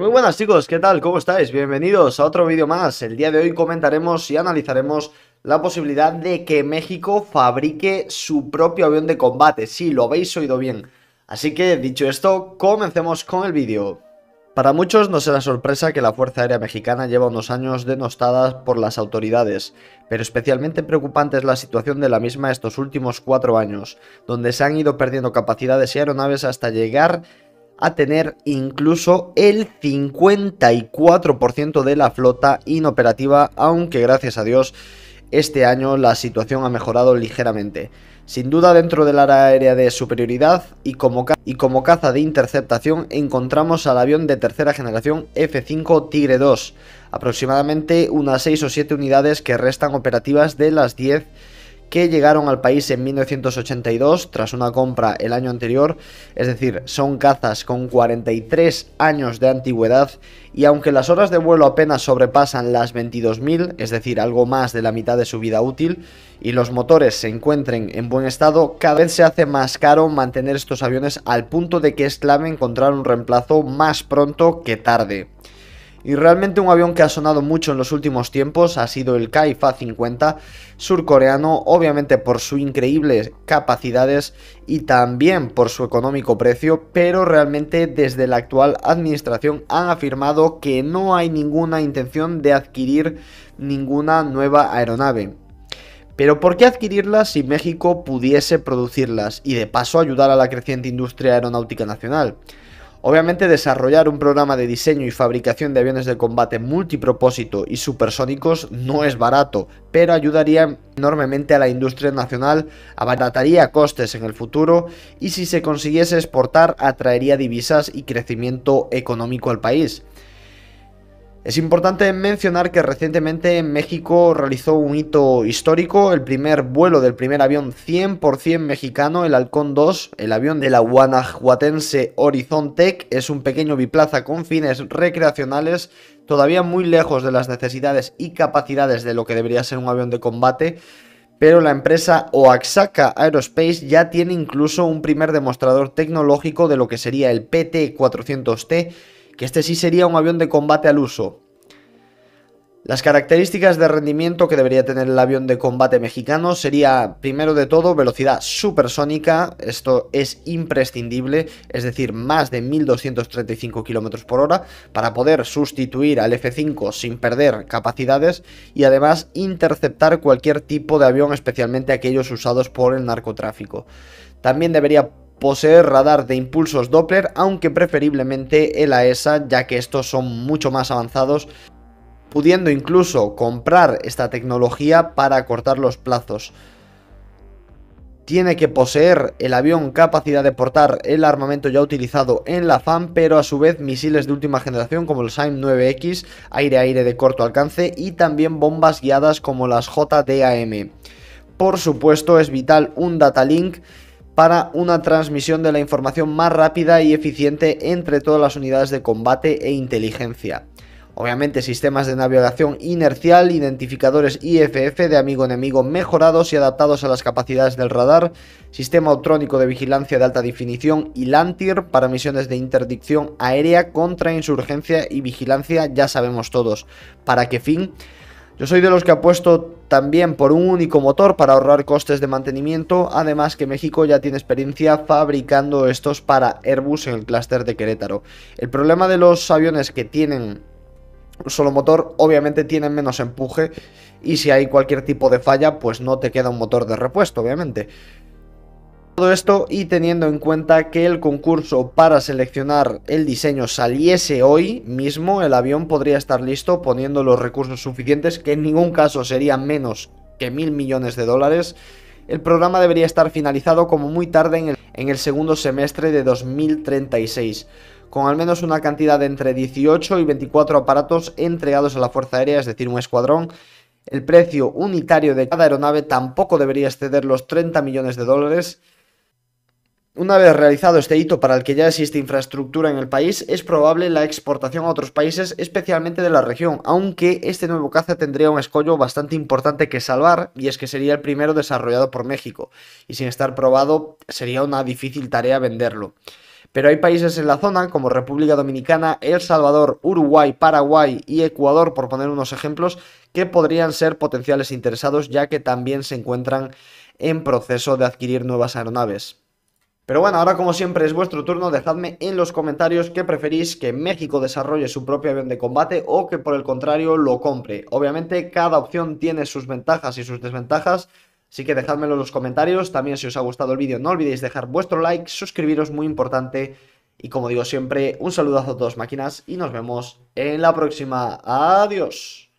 Muy buenas chicos, ¿qué tal? ¿Cómo estáis? Bienvenidos a otro vídeo más. El día de hoy comentaremos y analizaremos la posibilidad de que México fabrique su propio avión de combate. Sí, lo habéis oído bien. Así que, dicho esto, comencemos con el vídeo. Para muchos no será sorpresa que la Fuerza Aérea Mexicana lleva unos años denostada por las autoridades, pero especialmente preocupante es la situación de la misma estos últimos cuatro años, donde se han ido perdiendo capacidades y aeronaves hasta llegar a tener incluso el 54% de la flota inoperativa, aunque gracias a Dios este año la situación ha mejorado ligeramente. Sin duda dentro del área aérea de superioridad y como, y como caza de interceptación encontramos al avión de tercera generación F-5 Tigre II, aproximadamente unas 6 o 7 unidades que restan operativas de las 10 que llegaron al país en 1982 tras una compra el año anterior, es decir, son cazas con 43 años de antigüedad y aunque las horas de vuelo apenas sobrepasan las 22.000, es decir, algo más de la mitad de su vida útil, y los motores se encuentren en buen estado, cada vez se hace más caro mantener estos aviones al punto de que es clave encontrar un reemplazo más pronto que tarde. Y realmente un avión que ha sonado mucho en los últimos tiempos ha sido el Kaifa 50 surcoreano, obviamente por sus increíbles capacidades y también por su económico precio, pero realmente desde la actual administración han afirmado que no hay ninguna intención de adquirir ninguna nueva aeronave. Pero ¿por qué adquirirlas si México pudiese producirlas y de paso ayudar a la creciente industria aeronáutica nacional? Obviamente desarrollar un programa de diseño y fabricación de aviones de combate multipropósito y supersónicos no es barato, pero ayudaría enormemente a la industria nacional, abarataría costes en el futuro y si se consiguiese exportar atraería divisas y crecimiento económico al país. Es importante mencionar que recientemente México realizó un hito histórico, el primer vuelo del primer avión 100% mexicano, el Halcón 2, el avión de la guanajuatense Horizontec, es un pequeño biplaza con fines recreacionales, todavía muy lejos de las necesidades y capacidades de lo que debería ser un avión de combate, pero la empresa Oaxaca Aerospace ya tiene incluso un primer demostrador tecnológico de lo que sería el PT-400T, que este sí sería un avión de combate al uso. Las características de rendimiento que debería tener el avión de combate mexicano sería, primero de todo, velocidad supersónica, esto es imprescindible, es decir, más de 1235 km por hora, para poder sustituir al F-5 sin perder capacidades y además interceptar cualquier tipo de avión, especialmente aquellos usados por el narcotráfico. También debería poseer radar de impulsos Doppler, aunque preferiblemente el AESA, e ya que estos son mucho más avanzados, pudiendo incluso comprar esta tecnología para acortar los plazos. Tiene que poseer el avión capacidad de portar el armamento ya utilizado en la FAM, pero a su vez misiles de última generación como el AIM 9X, aire-aire de corto alcance y también bombas guiadas como las JDAM. Por supuesto es vital un data link para una transmisión de la información más rápida y eficiente entre todas las unidades de combate e inteligencia. Obviamente sistemas de navegación inercial, identificadores IFF de amigo-enemigo mejorados y adaptados a las capacidades del radar, sistema autrónico de vigilancia de alta definición y LANTIR para misiones de interdicción aérea contra insurgencia y vigilancia, ya sabemos todos para qué fin. Yo soy de los que apuesto también por un único motor para ahorrar costes de mantenimiento, además que México ya tiene experiencia fabricando estos para Airbus en el clúster de Querétaro. El problema de los aviones que tienen un solo motor, obviamente tienen menos empuje y si hay cualquier tipo de falla, pues no te queda un motor de repuesto, obviamente. Todo esto y teniendo en cuenta que el concurso para seleccionar el diseño saliese hoy mismo, el avión podría estar listo poniendo los recursos suficientes, que en ningún caso serían menos que mil millones de dólares. El programa debería estar finalizado como muy tarde en el, segundo semestre de 2036 con al menos una cantidad de entre 18 y 24 aparatos entregados a la Fuerza Aérea, es decir, un escuadrón. El precio unitario de cada aeronave tampoco debería exceder los 30 millones de dólares. Una vez realizado este hito para el que ya existe infraestructura en el país, es probable la exportación a otros países, especialmente de la región, aunque este nuevo caza tendría un escollo bastante importante que salvar, y es que sería el primero desarrollado por México, y sin estar probado sería una difícil tarea venderlo. Pero hay países en la zona, como República Dominicana, El Salvador, Uruguay, Paraguay y Ecuador, por poner unos ejemplos, que podrían ser potenciales interesados, ya que también se encuentran en proceso de adquirir nuevas aeronaves. Pero bueno, ahora como siempre es vuestro turno, dejadme en los comentarios que preferís que México desarrolle su propio avión de combate o que por el contrario lo compre. Obviamente cada opción tiene sus ventajas y sus desventajas, así que dejadmelo en los comentarios. También si os ha gustado el vídeo no olvidéis dejar vuestro like, suscribiros, muy importante. Y como digo siempre, un saludazo a todos máquinas y nos vemos en la próxima. Adiós.